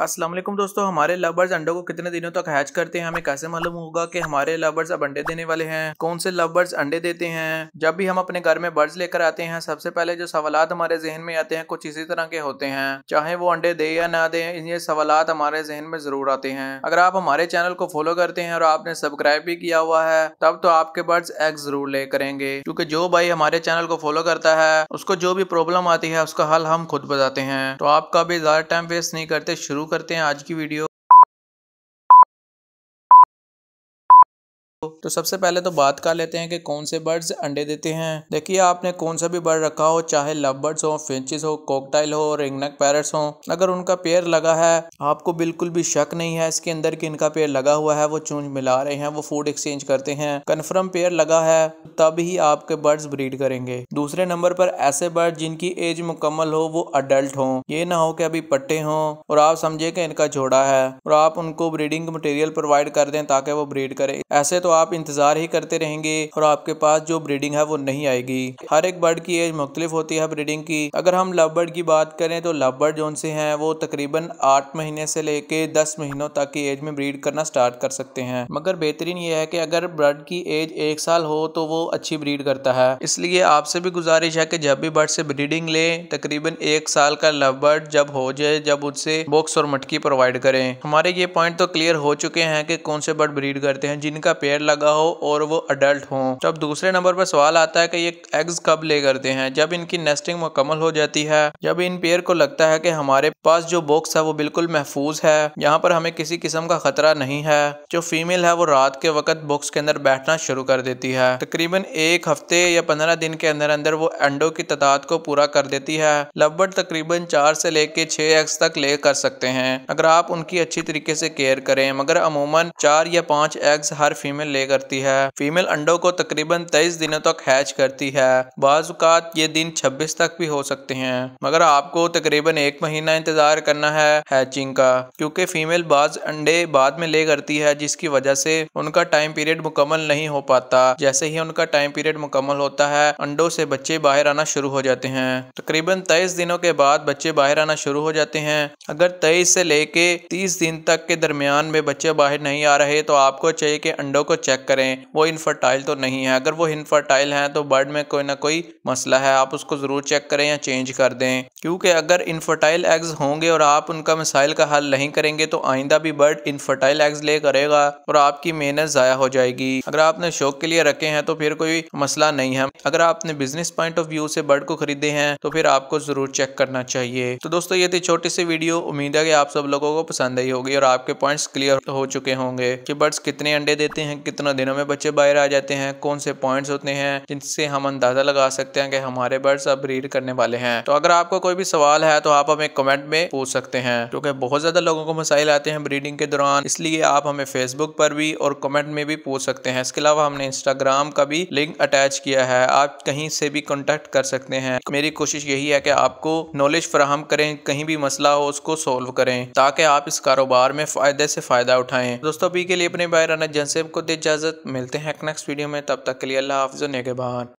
असलम दोस्तों हमारे लवबर्स अंडों को कितने दिनों तक हैच करते हैं हमें कैसे मालूम होगा कि हमारे लवबर्स अब अंडे देने वाले हैं कौन से लवबर्स अंडे देते हैं जब भी हम अपने घर में बर्ड्स लेकर आते हैं सबसे पहले जो सवाल हमारे जहन में आते हैं कुछ इसी तरह के होते हैं चाहे वो अंडे दे या ना दे ये सवाल हमारे जहन में जरूर आते हैं अगर आप हमारे चैनल को फॉलो करते हैं और आपने सब्सक्राइब भी किया हुआ है तब तो आपके बर्ड्स एग जरूर ले करेंगे क्योंकि जो भाई हमारे चैनल को फॉलो करता है उसको जो भी प्रॉब्लम आती है उसका हल हम खुद बताते हैं तो आपका भी ज्यादा टाइम वेस्ट नहीं करते शुरू शुरू करते हैं आज की वीडियो तो सबसे पहले तो बात कर लेते हैं कि कौन से बर्ड्स अंडे देते हैं देखिए आपने कौन सा भी बर्ड रखा हो चाहे लव बर्ड्स हो फिंचेस हो कोकटाइल हो रिंगनक पैरट्स हो अगर उनका पेयर लगा है आपको बिल्कुल भी शक नहीं है इसके अंदर कि इनका पेयर लगा हुआ है वो चूंज मिला रहे हैं वो फूड एक्सचेंज करते हैं कन्फर्म पेयर लगा है तब ही आपके बर्ड्स ब्रीड करेंगे दूसरे नंबर पर ऐसे बर्ड जिनकी एज मुकम्मल हो वो अडल्ट हो ये ना हो कि अभी पट्टे हों और आप समझे कि इनका जोड़ा है और आप उनको ब्रीडिंग मटेरियल प्रोवाइड कर दें ताकि वो ब्रीड करें ऐसे तो तो आप इंतज़ार ही करते रहेंगे और आपके पास जो ब्रीडिंग है वो नहीं आएगी हर एक बर्ड की एज मुख्तलिफ होती है ब्रीडिंग की अगर हम लव बर्ड की बात करें तो लव बर्ड जो से हैं वो तकरीबन आठ महीने से लेके दस महीनों तक की एज में ब्रीड करना स्टार्ट कर सकते हैं मगर बेहतरीन ये है कि अगर बर्ड की एज एक साल हो तो वो अच्छी ब्रीड करता है इसलिए आपसे भी गुजारिश है कि जब भी बर्ड से ब्रीडिंग ले तकरीबन एक साल का लव बर्ड जब हो जाए जब उससे बॉक्स और मटकी प्रोवाइड करें हमारे ये पॉइंट तो क्लियर हो चुके हैं कि कौन से बर्ड ब्रीड करते हैं जिनका पेयर पेड़ लगा हो और वो अडल्ट हो जब दूसरे नंबर पर सवाल आता है कि ये एग्स कब ले करते हैं जब इनकी नेस्टिंग मुकम्मल हो जाती है जब इन पेड़ को लगता है कि हमारे पास जो बॉक्स है वो बिल्कुल महफूज है यहाँ पर हमें किसी किस्म का खतरा नहीं है जो फीमेल है वो रात के वक्त बॉक्स के अंदर बैठना शुरू कर देती है तकरीबन एक हफ्ते या पंद्रह दिन के अंदर अंदर वो अंडो की तादाद को पूरा कर देती है लबड़ तकरीबन चार से लेके छह एग्स तक ले कर सकते हैं अगर आप उनकी अच्छी तरीके से केयर करें मगर अमूमन चार या पांच एग्स हर फीमेल ले करती है फीमेल अंडों को तकरीबन तेईस दिनों तक हैच करती है बाजुकात ये दिन छब्बीस तक भी हो सकते हैं मगर आपको तकरीबन एक महीना इंतजार करना है हैचिंग का क्योंकि फीमेल बाज अंडे बाद में ले करती है जिसकी वजह से उनका टाइम पीरियड मुकम्मल नहीं हो पाता जैसे ही उनका टाइम पीरियड मुकम्मल होता है अंडो से बच्चे बाहर आना शुरू हो जाते हैं तकरीबन तेईस दिनों के बाद बच्चे बाहर आना शुरू हो जाते हैं अगर तेईस से लेके तीस दिन तक के दरमियान में बच्चे बाहर नहीं आ रहे तो आपको चाहिए कि अंडों को चेक करें वो इनफर्टाइल तो नहीं है अगर वो इनफर्टाइल हैं तो बर्ड में कोई ना कोई मसला है आप उसको ज़रूर चेक करें या चेंज कर दें क्योंकि अगर इनफर्टाइल एग्स होंगे और आप उनका मिसाइल का हल नहीं करेंगे तो आइंदा भी बर्ड इनफर्टाइल एग्स ले करेगा और आपकी मेहनत ज़ाया हो जाएगी अगर आपने शौक के लिए रखे हैं तो फिर कोई मसला नहीं है अगर आपने बिजनेस पॉइंट ऑफ व्यू से बर्ड को खरीदे हैं तो फिर आपको ज़रूर चेक करना चाहिए तो दोस्तों ये थी छोटी सी वीडियो उम्मीद है कि आप सब लोगों को पसंद आई होगी और आपके पॉइंट्स क्लियर हो चुके होंगे कि बर्ड्स कितने अंडे देते हैं कितना दिनों में बच्चे बाहर आ जाते हैं कौन से पॉइंट्स होते हैं जिनसे हम अंदाजा लगा सकते हैं कि हमारे बर्ड्स अब ब्रीड करने वाले हैं तो अगर आपको कोई भी सवाल है तो आप हमें कमेंट में पूछ सकते हैं क्योंकि बहुत ज्यादा लोगों को मसाइल आते हैं ब्रीडिंग के दौरान इसलिए आप हमें फेसबुक पर भी और कमेंट में भी पूछ सकते हैं इसके अलावा हमने इंस्टाग्राम का भी लिंक अटैच किया है आप कहीं से भी कॉन्टेक्ट कर सकते हैं मेरी कोशिश यही है कि आपको नॉलेज फ्राहम करें कहीं भी मसला हो उसको सोल्व करें ताकि आप इस कारोबार में फायदे से फायदा उठाएं दोस्तों अभी के लिए अपने बाहर आना जनसेब को दे इजाज़त मिलते हैं एक नेक्स्ट वीडियो में तब तक के लिए अल्लाह हाफ़ नेगबान